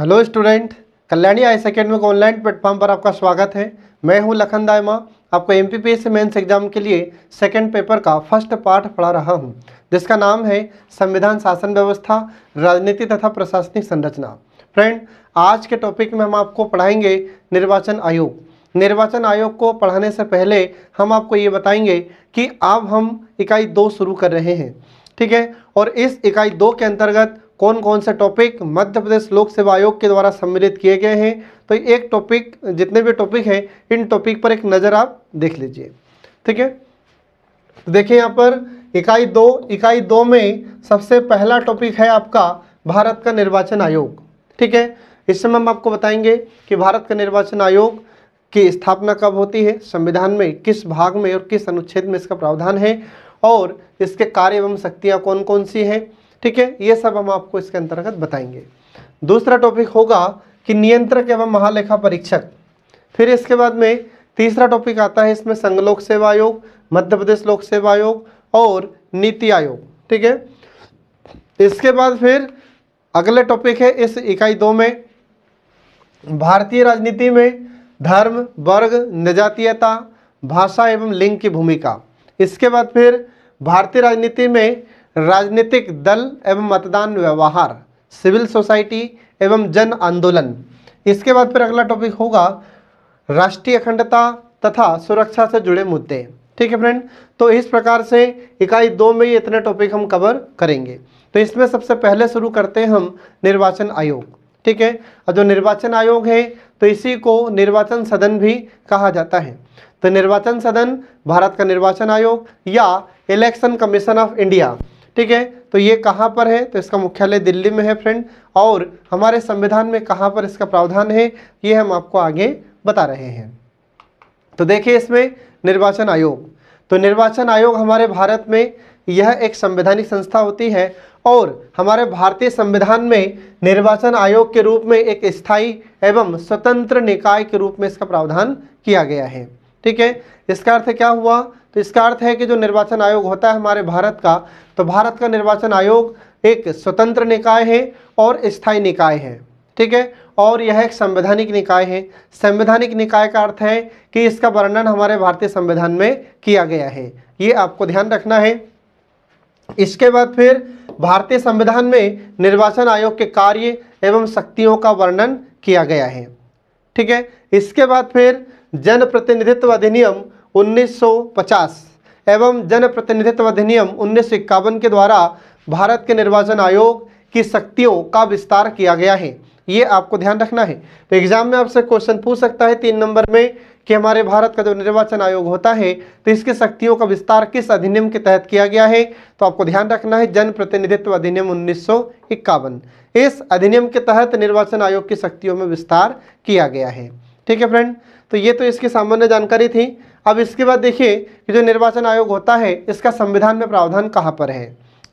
hello student Kalyani high second में online platform पर आपका स्वागत है मैं हूं लखन दायमा आपको एम पी मेंस एग्जाम के लिए सेकेंड पेपर का फर्स्ट पार्ट पढ़ा रहा हूं जिसका नाम है संविधान शासन व्यवस्था राजनीति तथा प्रशासनिक संरचना फ्रेंड आज के टॉपिक में हम आपको पढ़ाएंगे निर्वाचन आयोग निर्वाचन आयोग को पढ़ाने से पहले हम आपको ये बताएंगे कि अब हम इकाई दो शुरू कर रहे हैं ठीक है और इस इकाई दो के अंतर्गत कौन कौन से टॉपिक मध्य प्रदेश लोक सेवा आयोग के द्वारा सम्मिलित किए गए हैं तो एक टॉपिक जितने भी टॉपिक हैं इन टॉपिक पर एक नज़र आप देख लीजिए ठीक है तो देखिए यहाँ पर इकाई दो इकाई दो में सबसे पहला टॉपिक है आपका भारत का निर्वाचन आयोग ठीक है इस समय हम आपको बताएंगे कि भारत का निर्वाचन आयोग की स्थापना कब होती है संविधान में किस भाग में और किस अनुच्छेद में इसका प्रावधान है और इसके कार्य एवं शक्तियाँ कौन कौन सी हैं ठीक है ये सब हम आपको इसके अंतर्गत बताएंगे दूसरा टॉपिक होगा कि नियंत्रक एवं महालेखा परीक्षक फिर इसके बाद में तीसरा टॉपिक आता है इसमें संघ लोक सेवा आयोग मध्य प्रदेश लोक सेवा आयोग और नीति आयोग ठीक है इसके बाद फिर अगले टॉपिक है इस इकाई दो में भारतीय राजनीति में धर्म वर्ग निजातीयता भाषा एवं लिंग की भूमिका इसके बाद फिर भारतीय राजनीति में राजनीतिक दल एवं मतदान व्यवहार सिविल सोसाइटी एवं जन आंदोलन इसके बाद फिर अगला टॉपिक होगा राष्ट्रीय अखंडता तथा सुरक्षा से जुड़े मुद्दे ठीक है फ्रेंड तो इस प्रकार से इकाई दो में ही इतने टॉपिक हम कवर करेंगे तो इसमें सबसे पहले शुरू करते हैं हम निर्वाचन आयोग ठीक है और जो निर्वाचन आयोग है तो इसी को निर्वाचन सदन भी कहा जाता है तो निर्वाचन सदन भारत का निर्वाचन आयोग या इलेक्शन कमीशन ऑफ इंडिया ठीक है तो ये कहाँ पर है तो इसका मुख्यालय दिल्ली में है फ्रेंड और हमारे संविधान में कहाँ पर इसका प्रावधान है ये हम आपको आगे बता रहे हैं तो देखिए इसमें निर्वाचन आयोग तो निर्वाचन आयोग हमारे भारत में यह एक संवैधानिक संस्था होती है और हमारे भारतीय संविधान में निर्वाचन आयोग के रूप में एक स्थायी एवं स्वतंत्र निकाय के रूप में इसका प्रावधान किया गया है ठीक है इसका अर्थ क्या हुआ तो इसका अर्थ है कि जो निर्वाचन आयोग होता है हमारे भारत का तो भारत का निर्वाचन आयोग एक स्वतंत्र निकाय है और स्थायी निकाय है ठीक है और यह एक संवैधानिक निकाय है संवैधानिक निकाय का अर्थ है कि इसका वर्णन हमारे भारतीय संविधान में किया गया है ये आपको ध्यान रखना है इसके बाद फिर भारतीय संविधान में निर्वाचन आयोग के कार्य एवं शक्तियों का वर्णन किया गया है ठीक है इसके बाद फिर जनप्रतिनिधित्व अधिनियम 1950 एवं जनप्रतिनिधित्व अधिनियम उन्नीस के द्वारा भारत के निर्वाचन आयोग की शक्तियों का विस्तार किया गया है ये आपको ध्यान रखना है तो एग्जाम में आपसे क्वेश्चन पूछ सकता है तीन नंबर में कि हमारे भारत का जो निर्वाचन आयोग होता है तो इसकी शक्तियों का विस्तार किस अधिनियम के तहत किया गया है तो आपको ध्यान रखना है जनप्रतिनिधित्व अधिनियम उन्नीस इस अधिनियम के तहत निर्वाचन आयोग की शक्तियों में विस्तार किया गया है ठीक है फ्रेंड तो ये तो इसकी सामान्य जानकारी थी अब इसके बाद देखिए कि जो निर्वाचन आयोग होता है इसका संविधान में प्रावधान कहाँ पर है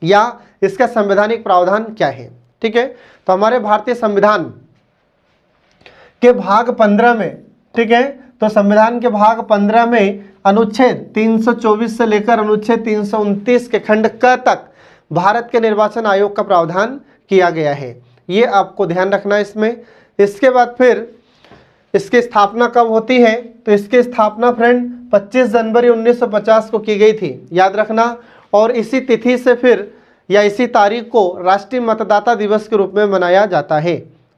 या इसका संवैधानिक प्रावधान क्या है ठीक है तो हमारे भारतीय संविधान के भाग पंद्रह में ठीक है तो संविधान के भाग पंद्रह में अनुच्छेद 324 से लेकर अनुच्छेद तीन के खंड क तक भारत के निर्वाचन आयोग का प्रावधान किया गया है ये आपको ध्यान रखना है इसमें इसके बाद फिर इसकी स्थापना कब होती है तो इसकी स्थापना फ्रेंड 25 जनवरी 1950 को की गई थी याद रखना और इसी तिथि से फिर या इसी तारीख को राष्ट्रीय मतदाता दिवस के रूप में मनाया जाता है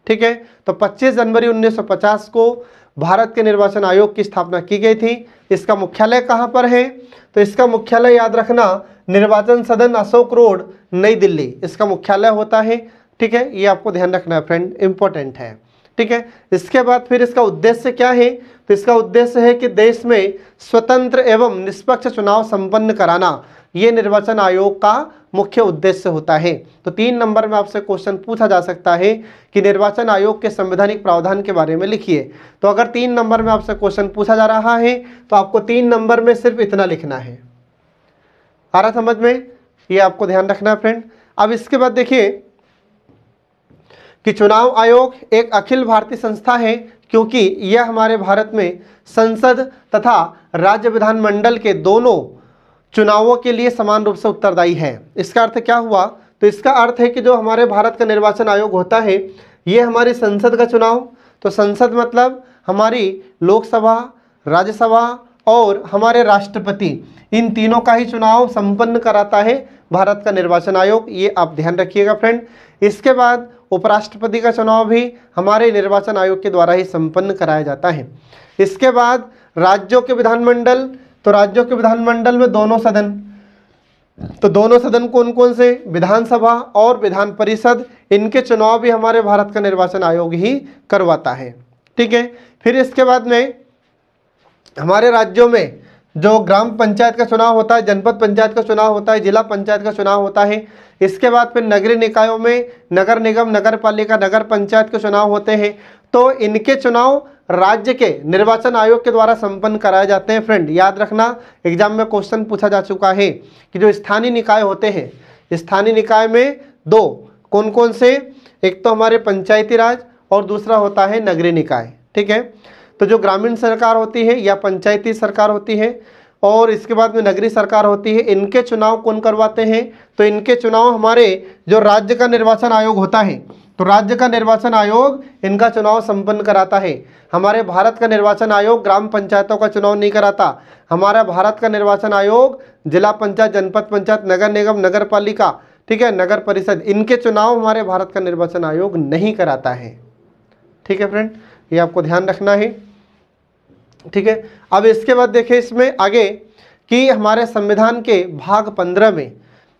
ठीक है तो 25 जनवरी 1950 को भारत के निर्वाचन आयोग की स्थापना की गई थी इसका मुख्यालय कहाँ पर है तो इसका मुख्यालय याद रखना निर्वाचन सदन अशोक रोड नई दिल्ली इसका मुख्यालय होता है ठीक है ये आपको ध्यान रखना है फ्रेंड इम्पोर्टेंट है ठीक है इसके बाद फिर इसका उद्देश्य क्या है तो इसका उद्देश्य है कि देश में स्वतंत्र एवं निष्पक्ष चुनाव संपन्न कराना ये निर्वाचन आयोग का मुख्य उद्देश्य होता है तो तीन नंबर में आपसे क्वेश्चन पूछा जा सकता है कि निर्वाचन आयोग के संवैधानिक प्रावधान के बारे में लिखिए तो अगर तीन नंबर में आपसे क्वेश्चन पूछा जा रहा है तो आपको तीन नंबर में सिर्फ इतना लिखना है आ रहा समझ में ये आपको ध्यान रखना है फ्रेंड अब इसके बाद देखिए कि चुनाव आयोग एक अखिल भारतीय संस्था है क्योंकि यह हमारे भारत में संसद तथा राज्य विधानमंडल के दोनों चुनावों के लिए समान रूप से उत्तरदायी है इसका अर्थ क्या हुआ तो इसका अर्थ है कि जो हमारे भारत का निर्वाचन आयोग होता है ये हमारी संसद का चुनाव तो संसद मतलब हमारी लोकसभा राज्यसभा और हमारे राष्ट्रपति इन तीनों का ही चुनाव संपन्न कराता है भारत का निर्वाचन आयोग ये आप ध्यान रखिएगा फ्रेंड इसके बाद उपराष्ट्रपति का चुनाव भी हमारे निर्वाचन आयोग के द्वारा ही संपन्न कराया जाता है इसके बाद राज्यों के विधानमंडल तो राज्यों के विधानमंडल में दोनों सदन तो दोनों सदन कौन कौन से विधानसभा और विधान परिषद इनके चुनाव भी हमारे भारत का निर्वाचन आयोग ही करवाता है ठीक है फिर इसके बाद में हमारे राज्यों में जो ग्राम पंचायत का चुनाव होता है जनपद पंचायत का चुनाव होता है जिला पंचायत का चुनाव होता है इसके बाद फिर नगरीय निकायों में नगर निगम नगर पालिका नगर पंचायत के चुनाव होते हैं तो इनके चुनाव राज्य के निर्वाचन आयोग के द्वारा संपन्न कराए जाते हैं फ्रेंड याद रखना एग्जाम में क्वेश्चन पूछा जा चुका है कि जो स्थानीय निकाय होते हैं स्थानीय निकाय में दो कौन कौन से एक तो हमारे पंचायती राज और दूसरा होता है नगरीय निकाय ठीक है तो जो ग्रामीण सरकार होती है या पंचायती सरकार होती है और इसके बाद में नगरीय सरकार होती है इनके चुनाव कौन करवाते हैं तो इनके चुनाव हमारे जो राज्य का निर्वाचन आयोग होता है तो राज्य का निर्वाचन आयोग इनका चुनाव संपन्न कराता है हमारे भारत का निर्वाचन आयोग ग्राम पंचायतों का चुनाव नहीं कराता हमारा भारत का निर्वाचन आयोग जिला पंचायत जनपद पंचायत नगर निगम नगर पालिका ठीक है नगर परिषद इनके चुनाव हमारे भारत का निर्वाचन आयोग नहीं कराता है ठीक है फ्रेंड ये आपको ध्यान रखना है ठीक है अब इसके बाद देखिए इसमें आगे कि हमारे संविधान के भाग पंद्रह में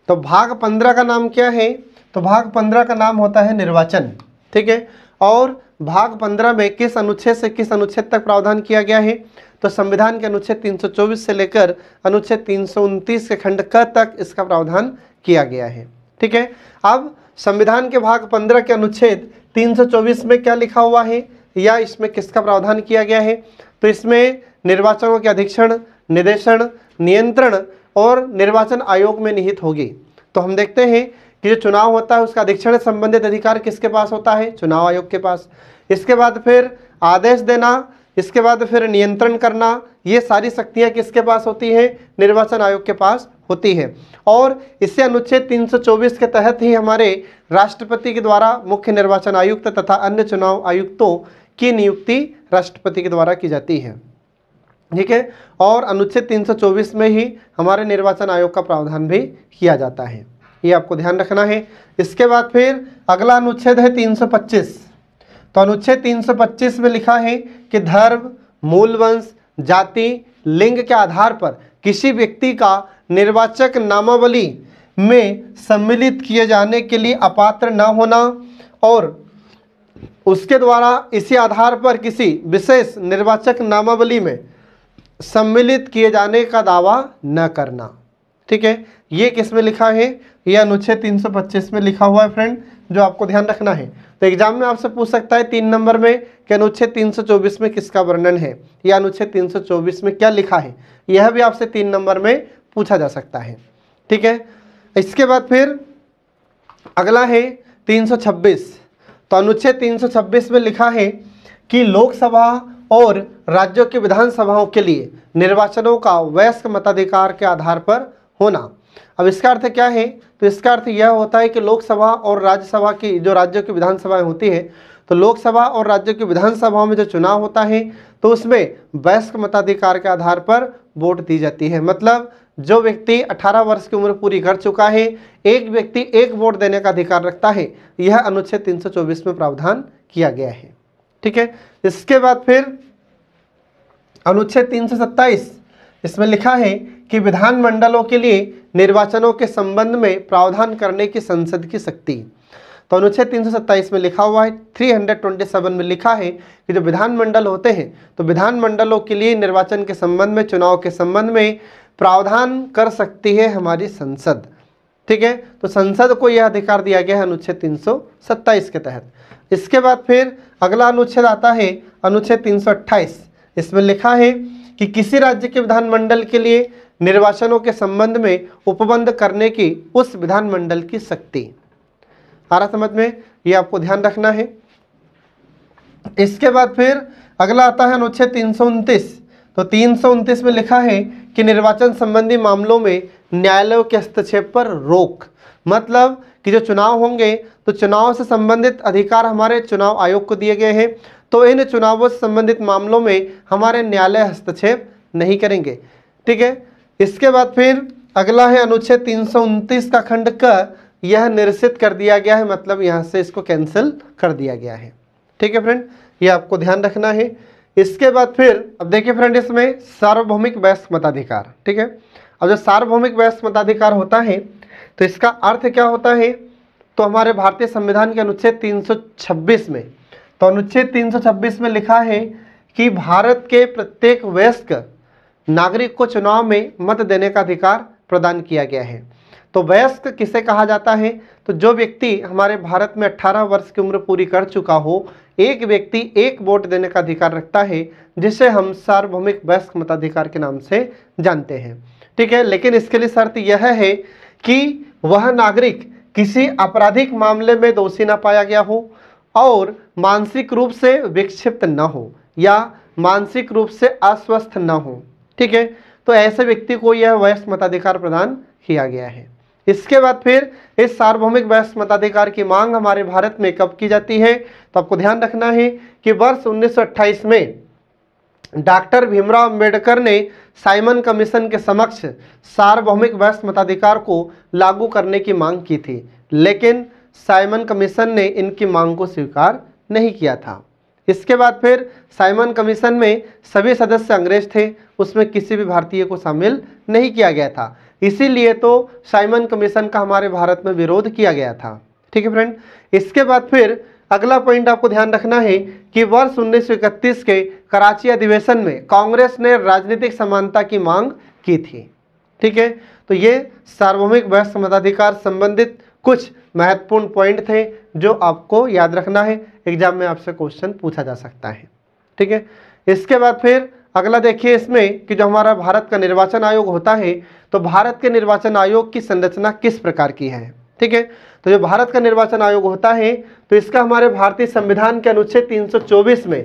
तो भाग पंद्रह का नाम क्या है तो भाग पंद्रह का नाम होता है निर्वाचन ठीक है और भाग पंद्रह में किस अनुच्छेद से किस अनुच्छेद तक प्रावधान किया गया है तो संविधान के अनुच्छेद 324 से लेकर अनुच्छेद तीन के खंड क तक इसका प्रावधान किया गया है ठीक है अब संविधान के भाग पंद्रह के अनुच्छेद 324 में क्या लिखा हुआ है या इसमें किसका प्रावधान किया गया है तो इसमें निर्वाचनों के अधीक्षण निदेशन नियंत्रण और निर्वाचन आयोग में निहित होगी तो हम देखते हैं कि जो चुनाव होता है उसका अधीक्षण संबंधित अधिकार किसके पास होता है चुनाव आयोग के पास इसके बाद फिर आदेश देना इसके बाद फिर नियंत्रण करना ये सारी शक्तियाँ किसके पास होती हैं निर्वाचन आयोग के पास होती है और इससे अनुच्छेद 324 के तहत ही हमारे राष्ट्रपति के द्वारा मुख्य निर्वाचन आयुक्त तथा अन्य चुनाव आयुक्तों की नियुक्ति राष्ट्रपति के द्वारा की जाती है ठीक है और अनुच्छेद 324 में ही हमारे निर्वाचन आयोग का प्रावधान भी किया जाता है ये आपको ध्यान रखना है इसके बाद फिर अगला अनुच्छेद है 325 तो अनुच्छेद 325 में लिखा है कि धर्म मूल वंश जाति लिंग के आधार पर किसी व्यक्ति का निर्वाचक नामावली में सम्मिलित किए जाने के लिए अपात्र न होना और उसके द्वारा इसी आधार पर किसी विशेष निर्वाचक नामावली में सम्मिलित किए जाने का दावा न करना ठीक है ये किस में लिखा है ये अनुच्छेद 325 में लिखा हुआ है फ्रेंड जो आपको ध्यान रखना है तो एग्जाम में आपसे पूछ सकता है तीन नंबर में कि अनुच्छेद 324 में किसका वर्णन है या अनुच्छेद 324 में क्या लिखा है यह भी आपसे तीन नंबर में पूछा जा सकता है ठीक है इसके बाद फिर अगला है तीन तो अनुच्छेद 326 में लिखा है कि लोकसभा और राज्यों की विधानसभाओं के लिए निर्वाचनों का वयस्क मताधिकार के आधार पर होना अब इसका अर्थ क्या है तो इसका अर्थ यह होता है कि लोकसभा और राज्यसभा की जो राज्यों की विधानसभाएं होती है तो लोकसभा और राज्यों की विधानसभाओं में जो चुनाव होता है तो उसमें वयस्क मताधिकार के आधार पर वोट दी जाती है मतलब जो व्यक्ति 18 वर्ष की उम्र पूरी कर चुका है एक व्यक्ति एक वोट देने का अधिकार रखता है यह अनुच्छेद 324 में प्रावधान किया गया है ठीक है इसके बाद फिर अनुच्छेद तीन इसमें लिखा है कि विधानमंडलों के लिए निर्वाचनों के संबंध में प्रावधान करने की संसद की शक्ति तो अनुच्छेद 327 में लिखा हुआ है 327 में लिखा है कि जो विधानमंडल होते हैं तो विधानमंडलों के लिए निर्वाचन के संबंध में चुनाव के संबंध में प्रावधान कर सकती है हमारी संसद ठीक है तो संसद को यह अधिकार दिया गया है अनुच्छेद तीन के तहत इसके बाद फिर अगला अनुच्छेद आता है अनुच्छेद तीन इसमें लिखा है कि किसी राज्य के विधानमंडल के लिए निर्वाचनों के संबंध में उपबंध करने की उस विधानमंडल की शक्ति आ रहा समझ में ये आपको ध्यान रखना है इसके बाद फिर अगला आता है अनुच्छेद तीन तो तीन में लिखा है कि निर्वाचन संबंधी मामलों में न्यायालयों के हस्तक्षेप पर रोक मतलब कि जो चुनाव होंगे तो चुनाव से संबंधित अधिकार हमारे चुनाव आयोग को दिए गए हैं तो इन चुनावों से संबंधित मामलों में हमारे न्यायालय हस्तक्षेप नहीं करेंगे ठीक है इसके बाद फिर अगला है अनुच्छेद तीन का खंड क यह निरसित कर दिया गया है मतलब यहाँ से इसको कैंसिल कर दिया गया है ठीक है फ्रेंड यह आपको ध्यान रखना है इसके बाद फिर अब देखिए फ्रेंड इसमें सार्वभौमिक वयस्क मताधिकार ठीक है अब जो सार्वभौमिक वयस्क मताधिकार होता है तो इसका अर्थ क्या होता है तो हमारे भारतीय संविधान के अनुच्छेद 326 में तो अनुच्छेद 326 में लिखा है कि भारत के प्रत्येक वयस्क नागरिक को चुनाव में मत देने का अधिकार प्रदान किया गया है तो वयस्क किसे कहा जाता है तो जो व्यक्ति हमारे भारत में 18 वर्ष की उम्र पूरी कर चुका हो एक व्यक्ति एक वोट देने का अधिकार रखता है जिसे हम सार्वभौमिक वयस्क मताधिकार के नाम से जानते हैं ठीक है लेकिन इसके लिए शर्त यह है कि वह नागरिक किसी आपराधिक मामले में दोषी ना पाया गया हो और मानसिक रूप से विक्षिप्त न हो या मानसिक रूप से अस्वस्थ न हो ठीक है तो ऐसे व्यक्ति को यह वयस्क मताधिकार प्रदान किया गया है इसके बाद फिर इस सार्वभौमिक वयस्क मताधिकार की मांग हमारे भारत में कब की जाती है तो आपको ध्यान रखना है कि वर्ष 1928 में डॉक्टर भीमराव अम्बेडकर ने साइमन कमीशन के समक्ष सार्वभौमिक वयस्क मताधिकार को लागू करने की मांग की थी लेकिन साइमन कमीशन ने इनकी मांग को स्वीकार नहीं किया था इसके बाद फिर साइमन कमीशन में सभी सदस्य अंग्रेज थे उसमें किसी भी भारतीय को शामिल नहीं किया गया था इसीलिए तो साइमन कमीशन का हमारे भारत में विरोध किया गया था ठीक है फ्रेंड इसके बाद फिर अगला पॉइंट आपको ध्यान रखना है कि वर्ष उन्नीस के कराची अधिवेशन में कांग्रेस ने राजनीतिक समानता की मांग की थी ठीक है तो ये सार्वभौमिक वयस्क मताधिकार संबंधित कुछ महत्वपूर्ण पॉइंट थे जो आपको याद रखना है एग्जाम में आपसे क्वेश्चन पूछा जा सकता है ठीक है इसके बाद फिर अगला देखिए इसमें कि जो हमारा भारत का निर्वाचन आयोग होता है तो भारत के निर्वाचन आयोग की संरचना किस प्रकार की है ठीक है तो जो भारत का निर्वाचन आयोग होता है तो इसका हमारे भारतीय संविधान के अनुच्छेद 324 में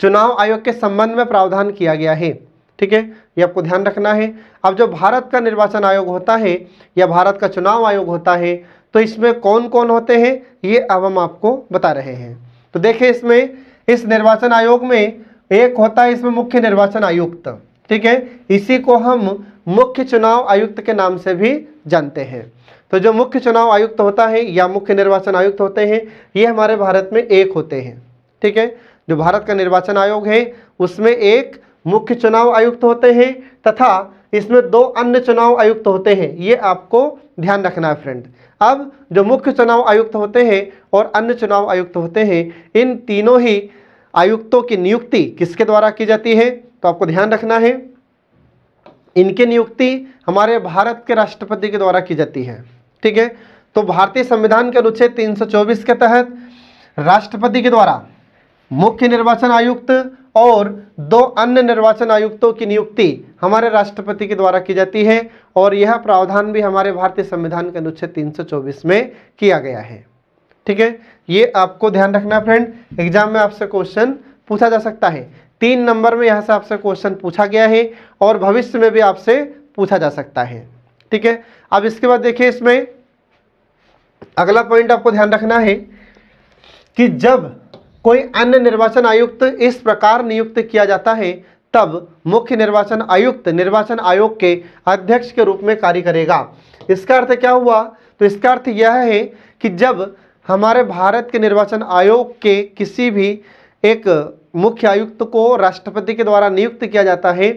चुनाव आयोग के संबंध में प्रावधान किया गया है ठीक है ये आपको ध्यान रखना है अब जो भारत का निर्वाचन आयोग होता है या भारत का चुनाव आयोग होता है तो इसमें कौन कौन होते हैं ये अब हम आपको बता रहे हैं तो देखिए इसमें इस निर्वाचन आयोग में एक होता है इसमें मुख्य निर्वाचन आयुक्त ठीक है इसी को हम मुख्य चुनाव आयुक्त के नाम से भी जानते हैं तो जो मुख्य चुनाव आयुक्त होता है या मुख्य निर्वाचन आयुक्त होते हैं ये हमारे भारत में एक होते हैं ठीक है जो भारत का निर्वाचन आयोग है उसमें एक मुख्य चुनाव आयुक्त होते हैं तथा इसमें दो अन्य चुनाव आयुक्त होते हैं ये आपको ध्यान रखना है फ्रेंड अब जो मुख्य चुनाव आयुक्त होते हैं और अन्य चुनाव आयुक्त होते हैं इन तीनों ही आयुक्तों की नियुक्ति किसके द्वारा की जाती है तो आपको ध्यान रखना है इनकी नियुक्ति हमारे भारत के राष्ट्रपति के द्वारा की जाती है ठीक है तो भारतीय संविधान के अनुच्छेद 324 के तहत राष्ट्रपति के द्वारा मुख्य निर्वाचन आयुक्त और दो अन्य निर्वाचन आयुक्तों की नियुक्ति हमारे राष्ट्रपति के द्वारा की जाती है और यह प्रावधान भी हमारे भारतीय संविधान के अनुच्छेद 324 में किया गया है ठीक है ये आपको ध्यान रखना फ्रेंड एग्जाम में आपसे क्वेश्चन पूछा जा सकता है तीन नंबर में यहाँ से आपसे क्वेश्चन पूछा गया है और भविष्य में भी आपसे पूछा जा सकता है ठीक है अब इसके बाद देखिए इसमें अगला पॉइंट आपको ध्यान रखना है कि जब कोई अन्य निर्वाचन आयुक्त इस प्रकार नियुक्त किया जाता है तब मुख्य निर्वाचन आयुक्त निर्वाचन आयोग के अध्यक्ष के रूप में कार्य करेगा इसका अर्थ क्या हुआ तो इसका अर्थ यह है कि जब हमारे भारत के निर्वाचन आयोग के किसी भी एक मुख्य आयुक्त को राष्ट्रपति के द्वारा नियुक्त किया जाता है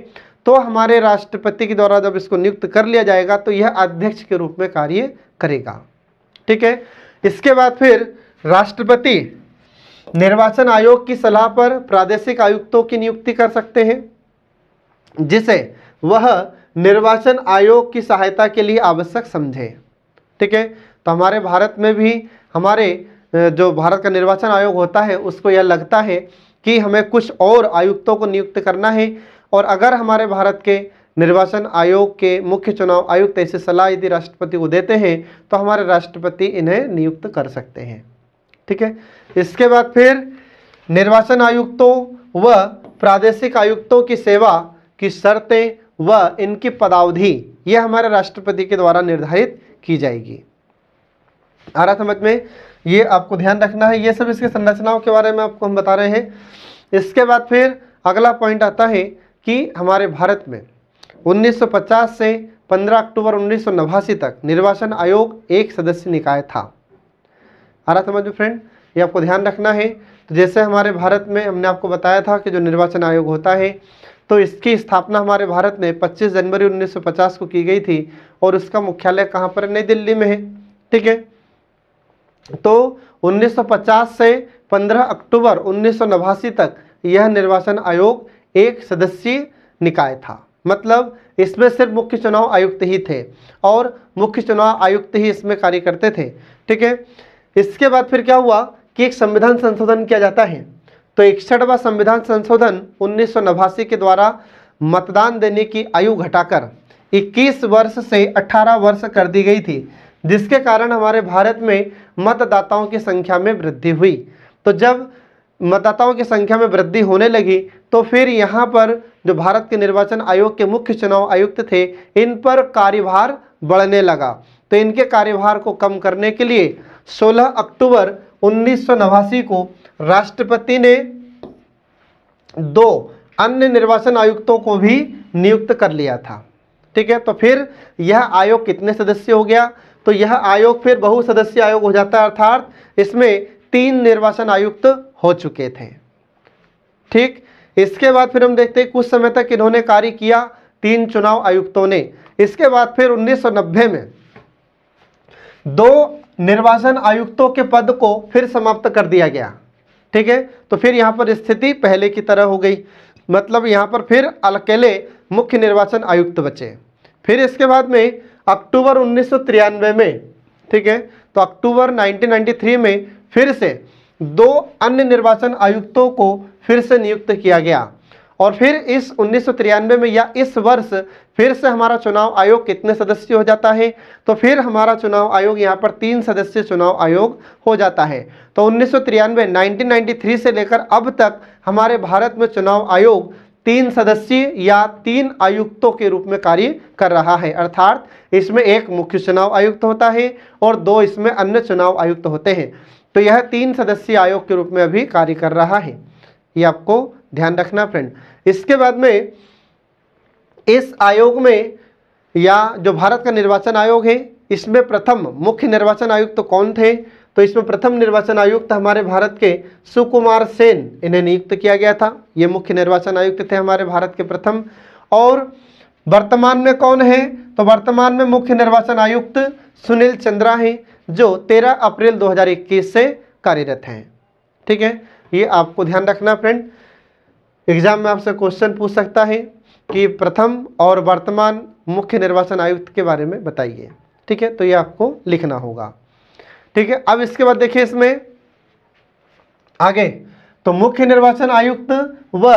तो हमारे राष्ट्रपति के द्वारा जब इसको नियुक्त कर लिया जाएगा तो यह अध्यक्ष के रूप में कार्य करेगा ठीक है इसके बाद फिर राष्ट्रपति निर्वाचन आयोग की सलाह पर प्रादेशिक आयुक्तों की नियुक्ति कर सकते हैं जिसे वह निर्वाचन आयोग की सहायता के लिए आवश्यक समझे ठीक है तो हमारे भारत में भी हमारे जो भारत का निर्वाचन आयोग होता है उसको यह लगता है कि हमें कुछ और आयुक्तों को नियुक्त करना है और अगर हमारे भारत के निर्वाचन आयोग के मुख्य चुनाव आयुक्त ऐसी सलाह यदि राष्ट्रपति को देते हैं तो हमारे राष्ट्रपति इन्हें नियुक्त कर सकते हैं ठीक है इसके बाद फिर निर्वाचन आयुक्तों व प्रादेशिक आयुक्तों की सेवा की शर्तें व इनकी पदावधि यह हमारे राष्ट्रपति के द्वारा निर्धारित की जाएगी आ रहा समझ में ये आपको ध्यान रखना है ये सब इसके संरचनाओं के बारे में आपको हम बता रहे हैं इसके बाद फिर अगला पॉइंट आता है कि हमारे भारत में 1950 से 15 अक्टूबर उन्नीस तक निर्वाचन आयोग एक सदस्य निकाय था आ रहा समझ में फ्रेंड ये आपको ध्यान रखना है तो जैसे हमारे भारत में हमने आपको बताया था कि जो निर्वाचन आयोग होता है तो इसकी स्थापना हमारे भारत में 25 जनवरी 1950 को की गई थी और उसका मुख्यालय कहाँ पर नई दिल्ली में है ठीक है तो 1950 से 15 अक्टूबर उन्नीस तक यह निर्वाचन आयोग एक सदस्यीय निकाय था मतलब इसमें सिर्फ मुख्य चुनाव आयुक्त ही थे और मुख्य चुनाव आयुक्त ही इसमें कार्य करते थे ठीक है इसके बाद फिर क्या हुआ कि एक संविधान संशोधन किया जाता है तो इकसठवा संविधान संशोधन उन्नीस के द्वारा मतदान देने की आयु घटाकर 21 वर्ष से 18 वर्ष कर दी गई थी जिसके कारण हमारे भारत में मतदाताओं की संख्या में वृद्धि हुई तो जब मतदाताओं की संख्या में वृद्धि होने लगी तो फिर यहाँ पर जो भारत के निर्वाचन आयोग के मुख्य चुनाव आयुक्त थे इन पर कार्यभार बढ़ने लगा तो इनके कार्यभार को कम करने के लिए 16 अक्टूबर उन्नीस को राष्ट्रपति ने दो अन्य निर्वाचन आयुक्तों को भी नियुक्त कर लिया था ठीक है तो फिर यह आयोग कितने सदस्य हो गया तो यह आयोग फिर बहुसदस्य आयोग हो जाता है अर्थात इसमें तीन निर्वाचन आयुक्त हो चुके थे ठीक इसके बाद फिर हम देखते हैं कुछ समय तक इन्होंने कार्य किया तीन चुनाव आयुक्तों ने इसके बाद फिर 1990 में दो निर्वाचन आयुक्तों के पद को फिर समाप्त कर दिया गया ठीक है तो फिर यहां पर स्थिति पहले की तरह हो गई मतलब यहां पर फिर अकेले मुख्य निर्वाचन आयुक्त बचे फिर इसके बाद में अक्टूबर उन्नीस में ठीक है तो अक्टूबर 1993 में फिर से दो अन्य निर्वाचन आयुक्तों को फिर से नियुक्त किया गया और फिर इस उन्नीस में या इस वर्ष फिर से हमारा चुनाव आयोग कितने सदस्य हो जाता है तो फिर हमारा चुनाव आयोग यहाँ पर तीन सदस्य चुनाव आयोग हो जाता है तो उन्नीस सौ 1993 से लेकर अब तक हमारे भारत में चुनाव आयोग तीन सदस्यीय या तीन आयुक्तों के रूप में कार्य कर रहा है अर्थात इसमें एक मुख्य चुनाव आयुक्त होता है और दो इसमें अन्य चुनाव आयुक्त होते हैं तो यह तीन सदस्यीय आयोग के रूप में अभी कार्य कर रहा है ये आपको ध्यान रखना फ्रेंड इसके बाद में इस आयोग में या जो भारत का निर्वाचन आयोग है इसमें प्रथम मुख्य निर्वाचन आयुक्त तो कौन थे तो इसमें प्रथम निर्वाचन आयुक्त हमारे भारत के सुकुमार सेन इन्हें नियुक्त किया गया था ये मुख्य निर्वाचन आयुक्त थे हमारे भारत के प्रथम और वर्तमान में कौन है तो वर्तमान में मुख्य निर्वाचन आयुक्त सुनील चंद्रा हैं जो 13 अप्रैल 2021 से कार्यरत हैं ठीक है ये आपको ध्यान रखना फ्रेंड एग्जाम में आपसे क्वेश्चन पूछ सकता है कि प्रथम और वर्तमान मुख्य निर्वाचन आयुक्त के बारे में बताइए ठीक है तो ये आपको लिखना होगा ठीक है अब इसके बाद देखिए इसमें आगे तो मुख्य निर्वाचन आयुक्त व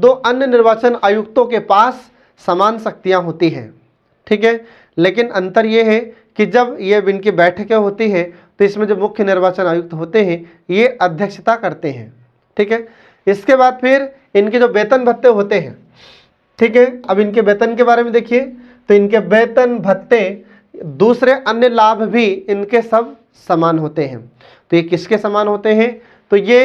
दो अन्य निर्वाचन आयुक्तों के पास समान शक्तियाँ होती हैं ठीक है लेकिन अंतर ये है कि जब ये इनकी बैठकें होती है तो इसमें जो मुख्य निर्वाचन आयुक्त होते हैं ये अध्यक्षता करते हैं ठीक है इसके बाद फिर इनके जो वेतन भत्ते होते हैं ठीक है अब इनके वेतन के बारे में देखिए तो इनके वेतन भत्ते दूसरे अन्य लाभ भी इनके सब समान होते हैं तो ये किसके समान होते हैं तो ये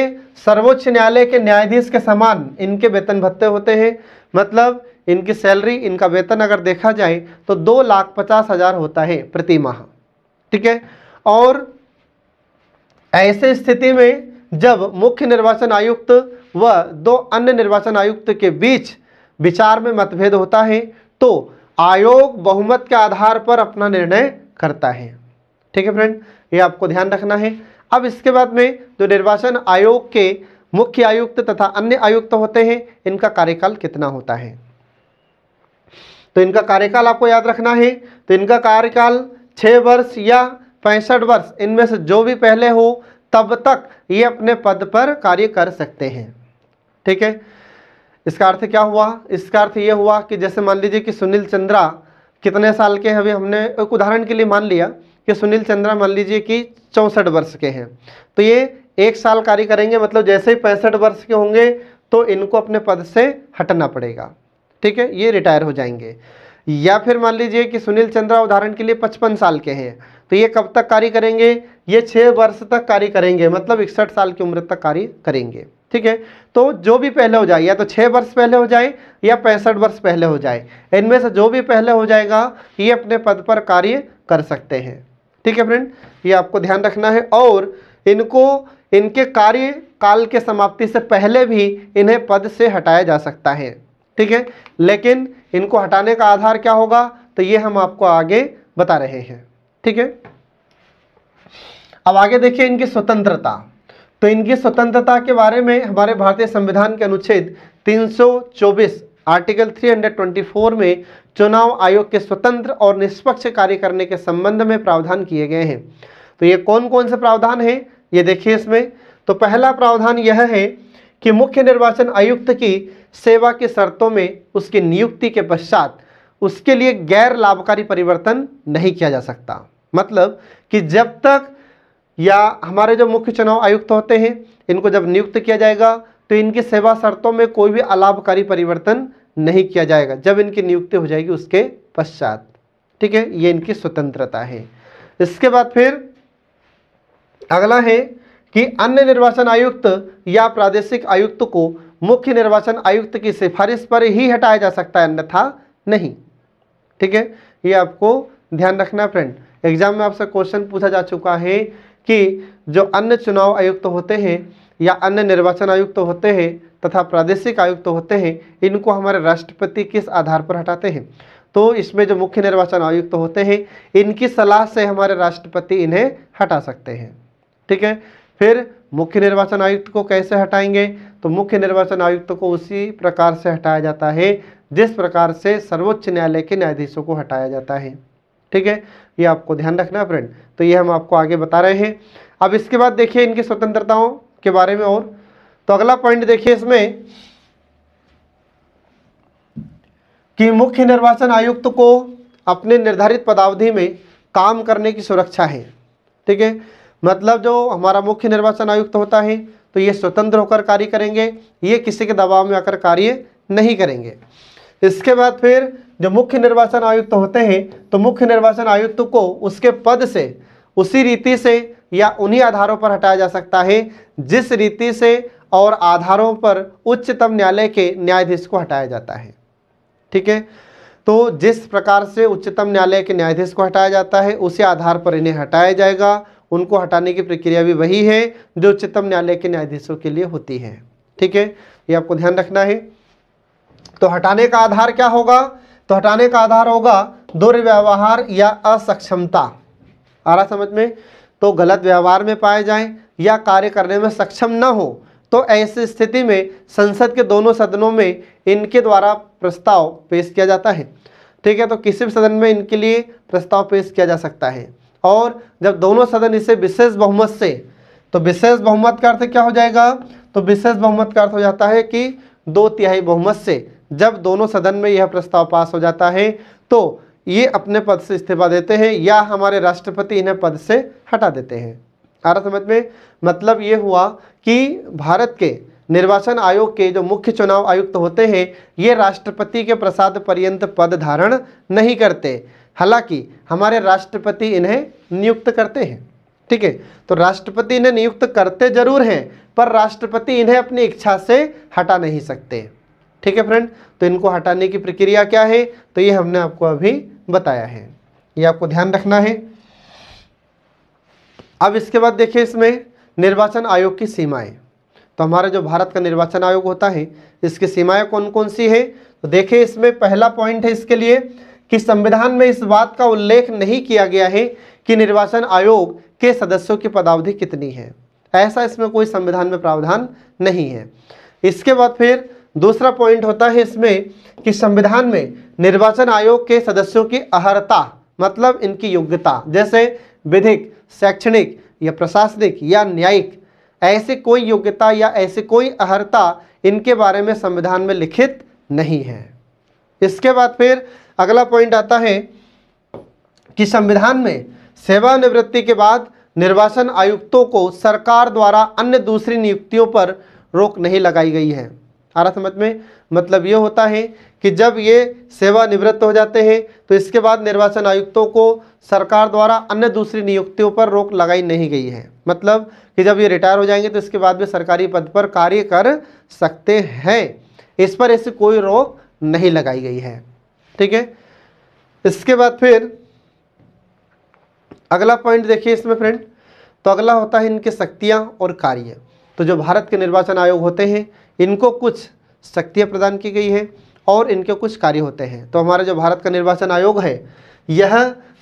सर्वोच्च न्यायालय के न्यायाधीश के समान इनके वेतन भत्ते होते हैं मतलब इनकी सैलरी इनका वेतन अगर देखा जाए तो दो लाख पचास हज़ार होता है प्रति माह ठीक है और ऐसे स्थिति में जब मुख्य निर्वाचन आयुक्त व दो अन्य निर्वाचन आयुक्त के बीच विचार में मतभेद होता है तो आयोग बहुमत के आधार पर अपना निर्णय करता है ठीक है फ्रेंड ये आपको ध्यान रखना है अब इसके बाद में जो निर्वाचन आयोग के मुख्य आयुक्त तथा अन्य आयुक्त होते हैं इनका कार्यकाल कितना होता है तो इनका कार्यकाल आपको याद रखना है तो इनका कार्यकाल छः वर्ष या पैंसठ वर्ष इनमें से जो भी पहले हो तब तक ये अपने पद पर कार्य कर सकते हैं ठीक है इसका अर्थ क्या हुआ इसका अर्थ ये हुआ कि जैसे मान लीजिए कि सुनील चंद्रा कितने साल के हैं अभी हमने एक उदाहरण के लिए मान लिया कि सुनील चंद्रा मान लीजिए कि चौंसठ वर्ष के हैं तो ये एक साल कार्य करेंगे मतलब जैसे ही पैंसठ वर्ष के होंगे तो इनको अपने पद से हटना पड़ेगा ठीक है ये रिटायर हो जाएंगे या फिर मान लीजिए कि सुनील चंद्रा उदाहरण के लिए पचपन साल के हैं तो ये कब तक कार्य करेंगे ये छः वर्ष तक कार्य करेंगे मतलब इकसठ साल की उम्र तक कार्य करेंगे ठीक है तो जो भी पहले हो जाए या तो छः वर्ष पहले हो जाए या पैंसठ वर्ष पहले हो जाए इनमें से जो भी पहले हो जाएगा ये अपने पद पर कार्य कर सकते हैं ठीक है फ्रेंड ये आपको ध्यान रखना है और इनको इनके कार्य काल के समाप्ति से पहले भी इन्हें पद से हटाया जा सकता है ठीक है लेकिन इनको हटाने का आधार क्या होगा तो ये हम आपको आगे बता रहे हैं ठीक है अब आगे देखिए इनकी स्वतंत्रता तो इनकी स्वतंत्रता के बारे में हमारे भारतीय संविधान के अनुच्छेद 324 आर्टिकल 324 में चुनाव आयोग के स्वतंत्र और निष्पक्ष कार्य करने के संबंध में प्रावधान किए गए हैं तो ये कौन कौन से प्रावधान है ये देखिए इसमें तो पहला प्रावधान यह है कि मुख्य निर्वाचन आयुक्त की सेवा की शर्तों में उसकी नियुक्ति के पश्चात उसके लिए गैर लाभकारी परिवर्तन नहीं किया जा सकता मतलब कि जब तक या हमारे जो मुख्य चुनाव आयुक्त होते हैं इनको जब नियुक्त किया जाएगा तो इनकी सेवा शर्तों में कोई भी अलाभकारी परिवर्तन नहीं किया जाएगा जब इनकी नियुक्ति हो जाएगी उसके पश्चात ठीक है ये इनकी स्वतंत्रता है इसके बाद फिर अगला है कि अन्य निर्वाचन आयुक्त या प्रादेशिक आयुक्त को मुख्य निर्वाचन आयुक्त की सिफारिश पर ही हटाया जा सकता है अन्यथा नहीं ठीक है ये आपको ध्यान रखना फ्रेंड एग्जाम में आपसे क्वेश्चन पूछा जा चुका है कि जो अन्य चुनाव आयुक्त होते हैं या अन्य निर्वाचन आयुक्त होते हैं तथा प्रादेशिक आयुक्त होते हैं इनको हमारे राष्ट्रपति किस आधार पर हटाते हैं तो इसमें जो मुख्य निर्वाचन आयुक्त होते हैं इनकी सलाह से हमारे राष्ट्रपति इन्हें हटा सकते हैं ठीक है फिर मुख्य निर्वाचन आयुक्त को कैसे हटाएंगे तो मुख्य निर्वाचन आयुक्त को उसी प्रकार से हटाया जाता है जिस प्रकार से सर्वोच्च न्यायालय के न्यायाधीशों को हटाया जाता है ठीक है ये आपको ध्यान रखना है फ्रेंड तो ये हम आपको आगे बता रहे हैं अब इसके बाद देखिए इनकी स्वतंत्रताओं के बारे में और तो अगला पॉइंट देखिए इसमें कि मुख्य निर्वाचन आयुक्त को अपने निर्धारित पदावधि में काम करने की सुरक्षा है ठीक है मतलब जो हमारा मुख्य निर्वाचन आयुक्त होता है तो ये स्वतंत्र होकर कार्य करेंगे ये किसी के दबाव में आकर कार्य नहीं करेंगे इसके बाद फिर जो मुख्य निर्वाचन आयुक्त होते हैं तो मुख्य निर्वाचन आयुक्त को उसके पद से उसी रीति से या उन्हीं आधारों पर हटाया जा सकता है जिस रीति से और आधारों पर उच्चतम न्यायालय के न्यायाधीश को हटाया जाता है ठीक है तो जिस प्रकार से उच्चतम न्यायालय के न्यायाधीश को हटाया जाता है उसी आधार पर इन्हें हटाया जाएगा उनको हटाने की प्रक्रिया भी वही है जो उच्चतम न्यायालय के न्यायाधीशों के लिए होती है ठीक है ये आपको ध्यान रखना है तो हटाने का आधार क्या होगा तो हटाने का आधार होगा दुर्व्यवहार या असक्षमता आ रहा समझ में तो गलत व्यवहार में पाए जाएं या कार्य करने में सक्षम न हो तो ऐसी स्थिति में संसद के दोनों सदनों में इनके द्वारा प्रस्ताव पेश किया जाता है ठीक है तो किसी भी सदन में इनके लिए प्रस्ताव पेश किया जा सकता है और जब दोनों सदन इसे विशेष बहुमत से तो विशेष बहुमत का अर्थ क्या हो जाएगा तो विशेष बहुमत का अर्थ हो जाता है कि दो तिहाई बहुमत से जब दोनों सदन में यह प्रस्ताव पास हो जाता है तो ये अपने पद से इस्तीफा देते हैं या हमारे राष्ट्रपति इन्हें पद से हटा देते हैं आर समझ में मतलब ये हुआ कि भारत के निर्वाचन आयोग के जो मुख्य चुनाव आयुक्त होते हैं ये राष्ट्रपति के प्रसाद पर्यंत पद धारण नहीं करते हालांकि हमारे राष्ट्रपति इन्हें नियुक्त करते हैं ठीक है तो राष्ट्रपति इन्हें नियुक्त करते जरूर हैं पर राष्ट्रपति इन्हें अपनी इच्छा से हटा नहीं सकते ठीक है फ्रेंड तो इनको हटाने की प्रक्रिया क्या है तो ये हमने आपको अभी बताया है ये आपको ध्यान रखना है अब इसके बाद देखिए इसमें निर्वाचन आयोग की सीमाएं तो हमारा जो भारत का निर्वाचन आयोग होता है इसकी सीमाएं कौन कौन सी है तो देखिए इसमें पहला पॉइंट है इसके लिए कि संविधान में इस बात का उल्लेख नहीं किया गया है कि निर्वाचन आयोग के सदस्यों की पदावधि कितनी है ऐसा इसमें कोई संविधान में प्रावधान नहीं है इसके बाद फिर दूसरा पॉइंट होता है इसमें कि संविधान में निर्वाचन आयोग के सदस्यों की अहर्ता मतलब इनकी योग्यता जैसे विधिक शैक्षणिक या प्रशासनिक या न्यायिक ऐसे कोई योग्यता या ऐसे कोई अहर्ता इनके बारे में संविधान में लिखित नहीं है इसके बाद फिर अगला पॉइंट आता है कि संविधान में सेवानिवृत्ति के बाद निर्वाचन आयुक्तों को सरकार द्वारा अन्य दूसरी नियुक्तियों पर रोक नहीं लगाई गई है आ समझ में मतलब ये होता है कि जब ये सेवानिवृत्त हो जाते हैं तो इसके बाद निर्वाचन आयुक्तों को सरकार द्वारा अन्य दूसरी नियुक्तियों पर रोक लगाई नहीं गई है मतलब कि जब ये रिटायर हो जाएंगे तो इसके बाद वे सरकारी पद पर कार्य कर सकते हैं इस पर ऐसी कोई रोक नहीं लगाई गई है ठीक है इसके बाद फिर अगला पॉइंट देखिए इसमें फ्रेंड तो अगला होता है इनके शक्तियाँ और कार्य तो जो भारत के निर्वाचन आयोग होते हैं इनको कुछ शक्तियाँ प्रदान की गई है और इनके कुछ कार्य होते हैं तो हमारा जो भारत का निर्वाचन आयोग है यह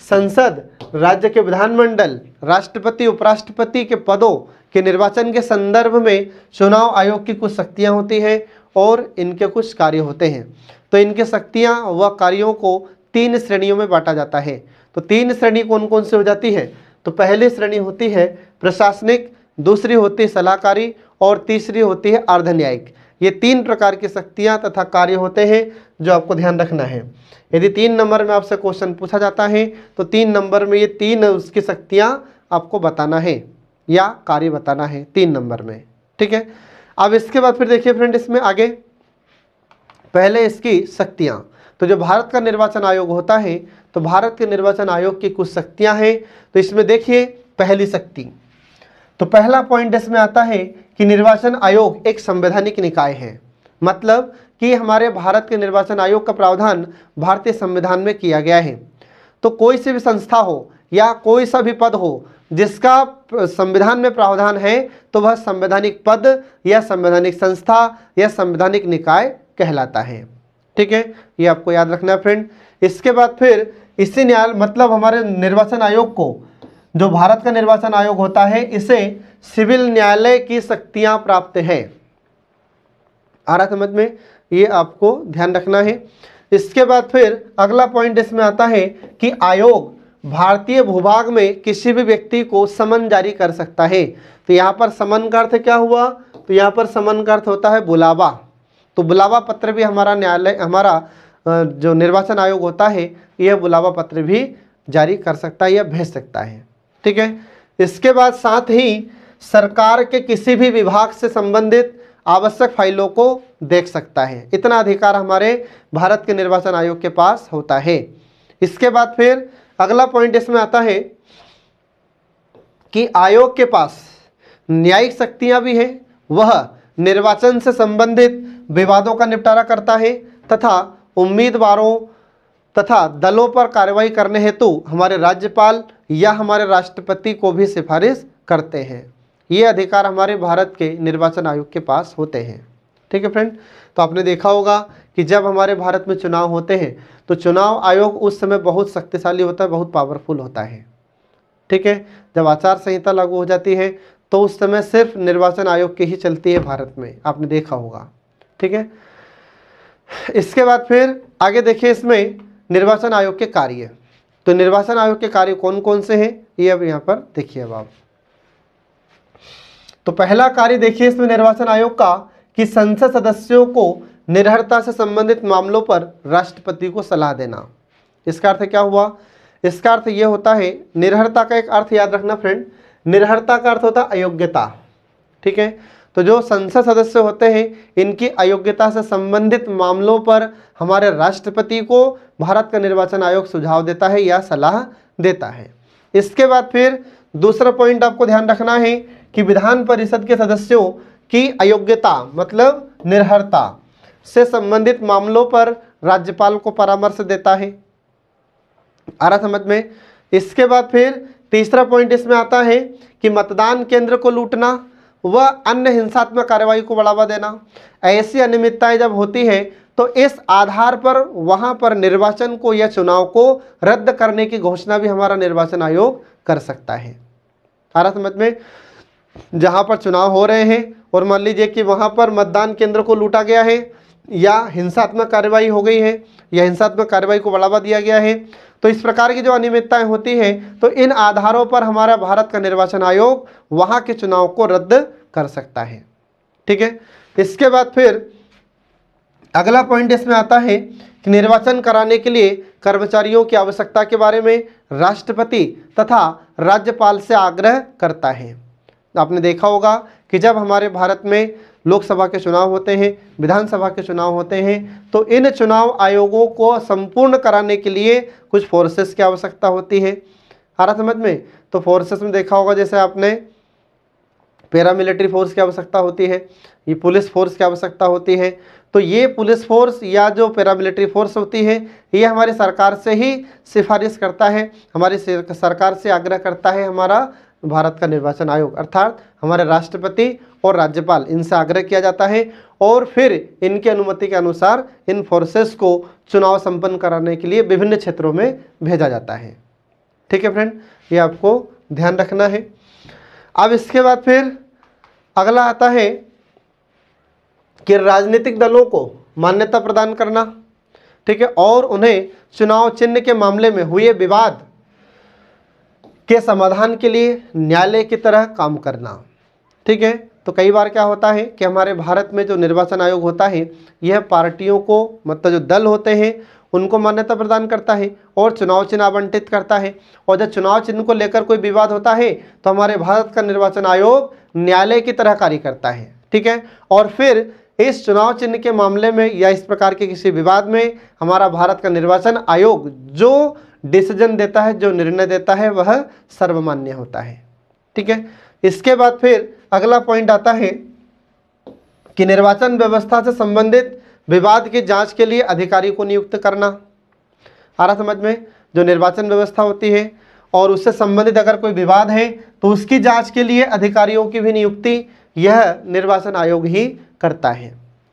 संसद राज्य के विधानमंडल राष्ट्रपति उपराष्ट्रपति के पदों के निर्वाचन के संदर्भ में चुनाव आयोग की कुछ शक्तियाँ होती हैं और इनके कुछ कार्य होते हैं तो इनके शक्तियाँ व कार्यों को तीन श्रेणियों में बांटा जाता है तो तीन श्रेणी कौन कौन सी हो जाती है तो पहली श्रेणी होती है प्रशासनिक दूसरी होती है सलाहकारी और तीसरी होती है अर्धन्यायिक ये तीन प्रकार की शक्तियाँ तथा कार्य होते हैं जो आपको ध्यान रखना है यदि तीन नंबर में आपसे क्वेश्चन पूछा जाता है तो तीन नंबर में ये तीन उसकी शक्तियाँ आपको बताना है या कार्य बताना है तीन नंबर में ठीक है अब इसके बाद फिर देखिए फ्रेंड इसमें आगे पहले इसकी शक्तियाँ तो जो भारत का निर्वाचन आयोग होता है तो भारत के निर्वाचन आयोग की कुछ शक्तियाँ हैं तो इसमें देखिए पहली शक्ति तो पहला पॉइंट इसमें आता है कि निर्वाचन आयोग एक संवैधानिक निकाय है मतलब कि हमारे भारत के निर्वाचन आयोग का प्रावधान भारतीय संविधान में किया गया है तो कोई सी भी संस्था हो या कोई सा भी पद हो जिसका संविधान में प्रावधान है तो वह संवैधानिक पद या संवैधानिक संस्था या संवैधानिक निकाय कहलाता है ठीक है ये आपको याद रखना है फ्रेंड इसके बाद फिर इसी न्याय मतलब हमारे निर्वाचन आयोग को जो भारत का निर्वाचन आयोग होता है इसे सिविल न्यायालय की शक्तियां प्राप्त है आ रहा समझ में ये आपको ध्यान रखना है इसके बाद फिर अगला पॉइंट इसमें आता है कि आयोग भारतीय भूभाग में किसी भी व्यक्ति को समन जारी कर सकता है तो यहाँ पर समन का अर्थ क्या हुआ तो यहाँ पर समन का अर्थ होता है बुलावा तो बुलावा पत्र भी हमारा न्यायालय हमारा जो निर्वाचन आयोग होता है यह बुलावा पत्र भी जारी कर सकता है या भेज सकता है ठीक है इसके बाद साथ ही सरकार के किसी भी विभाग से संबंधित आवश्यक फाइलों को देख सकता है इतना अधिकार हमारे भारत के निर्वाचन आयोग के पास होता है इसके बाद फिर अगला पॉइंट इसमें आता है कि आयोग के पास न्यायिक शक्तियां भी हैं वह निर्वाचन से संबंधित विवादों का निपटारा करता है तथा उम्मीदवारों तथा दलों पर कार्रवाई करने हेतु हमारे राज्यपाल या हमारे राष्ट्रपति को भी सिफारिश करते हैं ये अधिकार हमारे भारत के निर्वाचन आयोग के पास होते हैं ठीक है फ्रेंड तो आपने देखा होगा कि जब हमारे भारत में चुनाव होते हैं तो चुनाव आयोग उस समय बहुत शक्तिशाली होता है बहुत पावरफुल होता है ठीक है जब आचार संहिता लागू हो जाती है तो उस समय सिर्फ निर्वाचन आयोग की ही चलती है भारत में आपने देखा होगा ठीक है इसके बाद फिर आगे देखिए इसमें निर्वाचन आयोग के कार्य तो निर्वाचन आयोग के कार्य कौन कौन से हैं ये अब यहाँ पर देखिए अब आप तो पहला कार्य देखिए इसमें निर्वाचन आयोग का कि संसद सदस्यों को निरहरता से संबंधित मामलों पर राष्ट्रपति को सलाह देना इसका अर्थ क्या हुआ इसका अर्थ यह होता है निरहरता का एक अर्थ याद रखना फ्रेंड निरहरता का अर्थ होता है अयोग्यता ठीक है तो जो संसद सदस्य होते हैं इनकी अयोग्यता से संबंधित मामलों पर हमारे राष्ट्रपति को भारत का निर्वाचन आयोग सुझाव देता है या सलाह देता है इसके बाद फिर दूसरा पॉइंट आपको ध्यान रखना है कि विधान परिषद के सदस्यों की अयोग्यता मतलब निर्हरता से संबंधित मामलों पर राज्यपाल को परामर्श देता है आ रहा समझ में इसके बाद फिर तीसरा पॉइंट इसमें आता है कि मतदान केंद्र को लूटना व अन्य हिंसात्मक कार्रवाई को बढ़ावा देना ऐसी अनियमितताएं जब होती है तो इस आधार पर वहाँ पर निर्वाचन को या चुनाव को रद्द करने की घोषणा भी हमारा निर्वाचन आयोग कर सकता है आरा समझ में जहाँ पर चुनाव हो रहे हैं और मान लीजिए कि वहाँ पर मतदान केंद्र को लूटा गया है या हिंसात्मक कार्रवाई हो गई है या हिंसात्मक कार्रवाई को बढ़ावा दिया गया है तो इस प्रकार की जो अनियमितताएं होती हैं तो इन आधारों पर हमारा भारत का निर्वाचन आयोग वहाँ के चुनाव को रद्द कर सकता है ठीक है इसके बाद फिर अगला पॉइंट इसमें आता है कि निर्वाचन कराने के लिए कर्मचारियों की आवश्यकता के बारे में राष्ट्रपति तथा राज्यपाल से आग्रह करता है आपने देखा होगा कि जब हमारे भारत में लोकसभा के चुनाव होते हैं विधानसभा के चुनाव होते हैं तो इन चुनाव आयोगों को संपूर्ण कराने के लिए कुछ फोर्सेस की आवश्यकता होती है आ रहा समझ में तो फोर्सेस में देखा होगा जैसे आपने पैरामिलिट्री फोर्स की आवश्यकता होती है ये पुलिस फोर्स की आवश्यकता होती है तो ये पुलिस फोर्स या जो पैरामिलिट्री फोर्स होती है ये हमारी सरकार से ही सिफारिश करता है हमारी सरकार से आग्रह करता है हमारा भारत का निर्वाचन आयोग अर्थात हमारे राष्ट्रपति और राज्यपाल इनसे आग्रह किया जाता है और फिर इनकी अनुमति के अनुसार इन फोर्सेस को चुनाव संपन्न कराने के लिए विभिन्न क्षेत्रों में भेजा जाता है ठीक है फ्रेंड ये आपको ध्यान रखना है अब इसके बाद फिर अगला आता है कि राजनीतिक दलों को मान्यता प्रदान करना ठीक है और उन्हें चुनाव चिन्ह के मामले में हुए विवाद के समाधान के लिए न्यायालय की तरह काम करना ठीक है तो कई बार क्या होता है कि हमारे भारत में जो निर्वाचन आयोग होता है यह पार्टियों को मतलब जो दल होते हैं उनको मान्यता प्रदान करता है और चुनाव चिन्ह आवंटित करता है और जब चुनाव चिन्ह को लेकर कोई विवाद होता है तो हमारे भारत का निर्वाचन आयोग न्यायालय की तरह कार्य करता है ठीक है और फिर इस चुनाव चिन्ह के मामले में या इस प्रकार के किसी विवाद में हमारा भारत का निर्वाचन आयोग जो डिसीजन देता है जो निर्णय देता है वह सर्वमान्य होता है ठीक है इसके बाद फिर अगला पॉइंट आता है कि निर्वाचन व्यवस्था से संबंधित विवाद की जांच के लिए अधिकारी को नियुक्त करना आ रहा समझ में जो निर्वाचन व्यवस्था होती है और उससे संबंधित अगर कोई विवाद है तो उसकी जांच के लिए अधिकारियों की भी नियुक्ति यह निर्वाचन आयोग ही करता है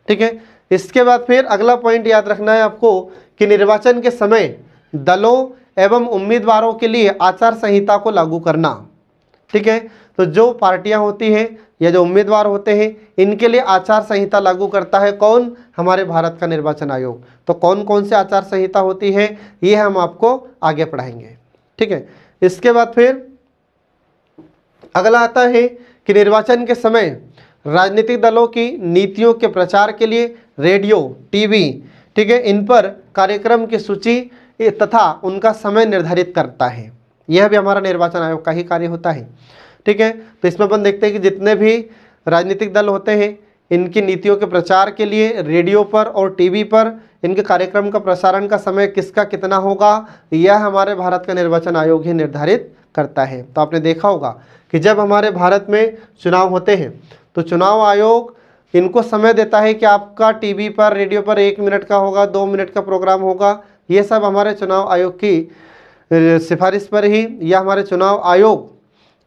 ठीक है इसके बाद फिर अगला पॉइंट याद रखना है आपको कि निर्वाचन के समय दलों एवं उम्मीदवारों के लिए आचार संहिता को लागू करना ठीक है तो जो पार्टियां होती हैं या जो उम्मीदवार होते हैं इनके लिए आचार संहिता लागू करता है कौन हमारे भारत का निर्वाचन आयोग तो कौन कौन से आचार संहिता होती है ये हम आपको आगे पढ़ाएंगे ठीक है इसके बाद फिर अगला आता है कि निर्वाचन के समय राजनीतिक दलों की नीतियों के प्रचार के लिए रेडियो टीवी ठीक है इन पर कार्यक्रम की सूची तथा उनका समय निर्धारित करता है यह भी हमारा निर्वाचन आयोग का ही कार्य होता है ठीक है तो इसमें अपन देखते हैं कि जितने भी राजनीतिक दल होते हैं इनकी नीतियों के प्रचार के लिए रेडियो पर और टीवी पर इनके कार्यक्रम का प्रसारण का समय किसका कितना होगा यह हमारे भारत का निर्वाचन आयोग ही निर्धारित करता है तो आपने देखा होगा कि जब हमारे भारत में चुनाव होते हैं तो चुनाव आयोग इनको समय देता है कि आपका टीवी पर रेडियो पर एक मिनट का होगा दो मिनट का प्रोग्राम होगा ये सब हमारे चुनाव आयोग की सिफारिश पर ही या हमारे चुनाव आयोग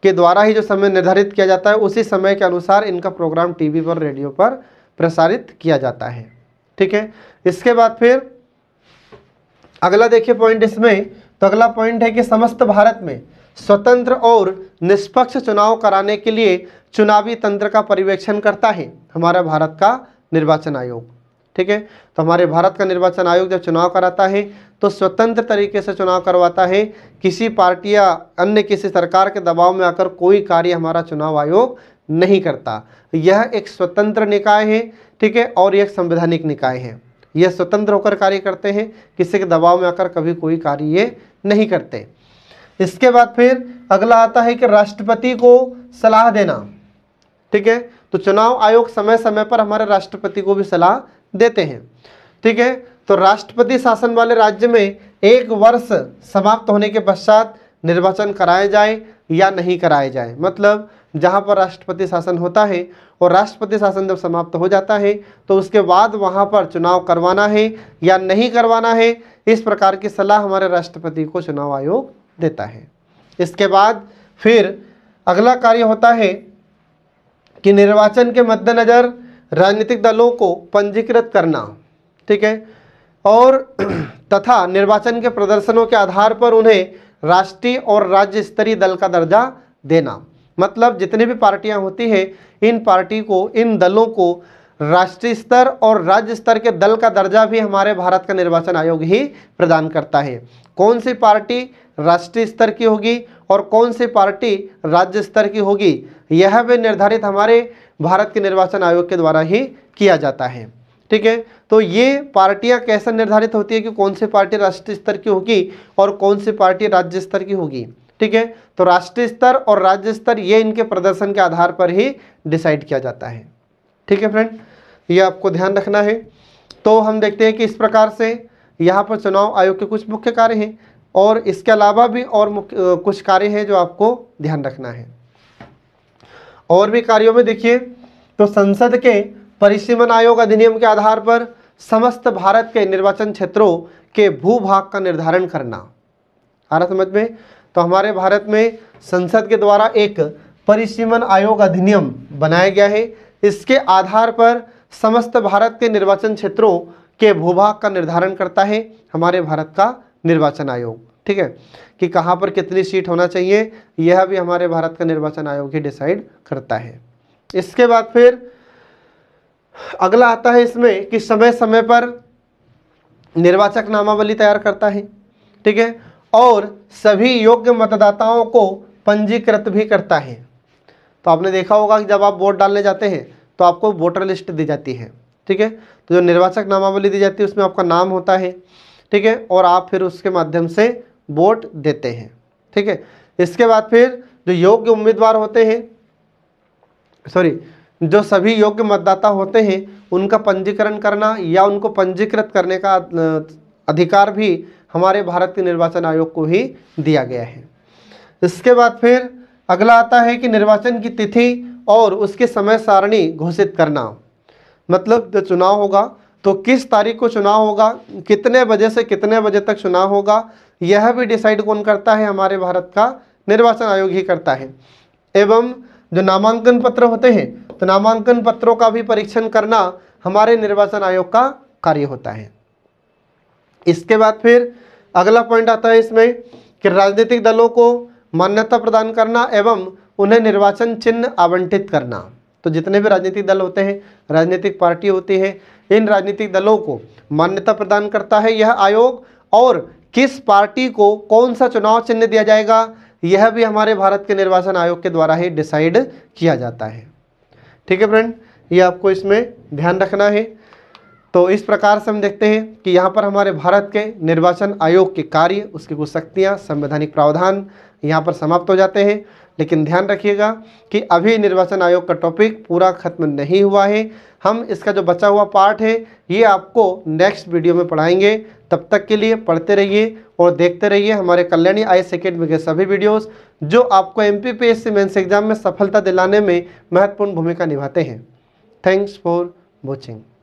के द्वारा ही जो समय निर्धारित किया जाता है उसी समय के अनुसार इनका प्रोग्राम टीवी पर रेडियो पर प्रसारित किया जाता है ठीक है इसके बाद फिर अगला देखिए पॉइंट इसमें तो अगला पॉइंट है कि समस्त भारत में स्वतंत्र और निष्पक्ष चुनाव कराने के लिए चुनावी तंत्र का पर्यवेक्षण करता है हमारा भारत का निर्वाचन आयोग ठीक है तो हमारे भारत का निर्वाचन आयोग जब चुनाव कराता है तो स्वतंत्र तरीके से चुनाव करवाता है किसी पार्टी या अन्य किसी सरकार के दबाव में आकर कोई कार्य हमारा चुनाव आयोग नहीं करता यह एक स्वतंत्र निकाय है ठीक है और एक संवैधानिक निकाय है यह स्वतंत्र होकर कार्य करते हैं किसी के दबाव में आकर कभी कोई कार्य ये नहीं करते इसके बाद फिर अगला आता है कि राष्ट्रपति को सलाह देना ठीक है तो चुनाव आयोग समय समय पर हमारे राष्ट्रपति को भी सलाह देते हैं ठीक है तो राष्ट्रपति शासन वाले राज्य में एक वर्ष समाप्त होने के पश्चात निर्वाचन कराए जाए या नहीं कराए जाए मतलब जहाँ पर राष्ट्रपति शासन होता है और राष्ट्रपति शासन जब समाप्त हो जाता है तो उसके बाद वहाँ पर चुनाव करवाना है या नहीं करवाना है इस प्रकार की सलाह हमारे राष्ट्रपति को चुनाव आयोग देता है इसके बाद फिर अगला कार्य होता है कि निर्वाचन के मद्देनज़र राजनीतिक दलों को पंजीकृत करना ठीक है और तथा निर्वाचन के प्रदर्शनों के आधार पर उन्हें राष्ट्रीय और राज्य स्तरीय दल का दर्जा देना मतलब जितनी भी पार्टियां होती हैं इन पार्टी को इन दलों को राष्ट्रीय स्तर और राज्य स्तर के दल का दर्जा भी हमारे भारत का निर्वाचन आयोग ही प्रदान करता है कौन सी पार्टी राष्ट्रीय स्तर की होगी और कौन सी पार्टी राज्य स्तर की होगी यह भी निर्धारित हमारे भारत के निर्वाचन आयोग के द्वारा ही किया जाता है ठीक है तो ये पार्टियां कैसे निर्धारित होती है कि कौन सी पार्टी राष्ट्रीय स्तर की होगी और कौन सी पार्टी राज्य स्तर की होगी ठीक है तो राष्ट्रीय स्तर और राज्य स्तर ये इनके प्रदर्शन के आधार पर ही डिसाइड किया जाता है ठीक है फ्रेंड ये आपको ध्यान रखना है तो हम देखते हैं कि इस प्रकार से यहाँ पर चुनाव आयोग के कुछ मुख्य कार्य हैं और इसके अलावा भी और कुछ कार्य हैं जो आपको ध्यान रखना है और भी कार्यों में देखिए तो संसद के परिसीमन आयोग अधिनियम के आधार पर समस्त भारत के निर्वाचन क्षेत्रों के भू भाग का निर्धारण करना आ रहा समझ में तो हमारे भारत में संसद के द्वारा एक परिसीमन आयोग अधिनियम बनाया गया है इसके आधार पर समस्त भारत के निर्वाचन क्षेत्रों के भूभाग का निर्धारण करता है हमारे भारत का निर्वाचन आयोग ठीक है कि कहाँ पर कितनी सीट होना चाहिए यह भी हमारे भारत का निर्वाचन आयोग ही डिसाइड करता है इसके बाद फिर अगला आता है इसमें कि समय समय पर निर्वाचक नामावली तैयार करता है ठीक है और सभी योग्य मतदाताओं को पंजीकृत भी करता है तो आपने देखा होगा कि जब आप वोट डालने जाते हैं तो आपको वोटर लिस्ट दी जाती है ठीक है तो जो निर्वाचक नामावली दी जाती है उसमें आपका नाम होता है ठीक है और आप फिर उसके माध्यम से वोट देते हैं ठीक है इसके बाद फिर जो योग्य उम्मीदवार होते हैं सॉरी जो सभी योग्य मतदाता होते हैं उनका पंजीकरण करना या उनको पंजीकृत करने का अधिकार भी हमारे भारत के निर्वाचन आयोग को ही दिया गया है इसके बाद फिर अगला आता है कि निर्वाचन की तिथि और उसके समय सारणी घोषित करना मतलब जो चुनाव होगा तो किस तारीख को चुनाव होगा कितने बजे से कितने बजे तक चुनाव होगा यह भी डिसाइड कौन करता है हमारे भारत का निर्वाचन आयोग ही करता है एवं जो नामांकन पत्र होते हैं तो नामांकन पत्रों का भी परीक्षण करना हमारे निर्वाचन आयोग का कार्य होता है इसके बाद फिर अगला पॉइंट आता है इसमें कि राजनीतिक दलों को मान्यता प्रदान करना एवं उन्हें निर्वाचन चिन्ह आवंटित करना तो जितने भी राजनीतिक दल होते हैं राजनीतिक पार्टी होती है इन राजनीतिक दलों को मान्यता प्रदान करता है यह आयोग और किस पार्टी को कौन सा चुनाव चिन्ह दिया जाएगा यह भी हमारे भारत के निर्वाचन आयोग के द्वारा ही डिसाइड किया जाता है ठीक है फ्रेंड ये आपको इसमें ध्यान रखना है तो इस प्रकार से हम देखते हैं कि यहाँ पर हमारे भारत के निर्वाचन आयोग के कार्य उसकी कुछ शक्तियाँ संवैधानिक प्रावधान यहाँ पर समाप्त हो जाते हैं लेकिन ध्यान रखिएगा कि अभी निर्वाचन आयोग का टॉपिक पूरा खत्म नहीं हुआ है हम इसका जो बचा हुआ पार्ट है ये आपको नेक्स्ट वीडियो में पढ़ाएंगे तब तक के लिए पढ़ते रहिए और देखते रहिए हमारे कल्याणी आई अकेडमी के सभी वीडियोस जो आपको M P P S exam में सफलता दिलाने में महत्वपूर्ण भूमिका निभाते हैं थैंक्स फॉर वॉचिंग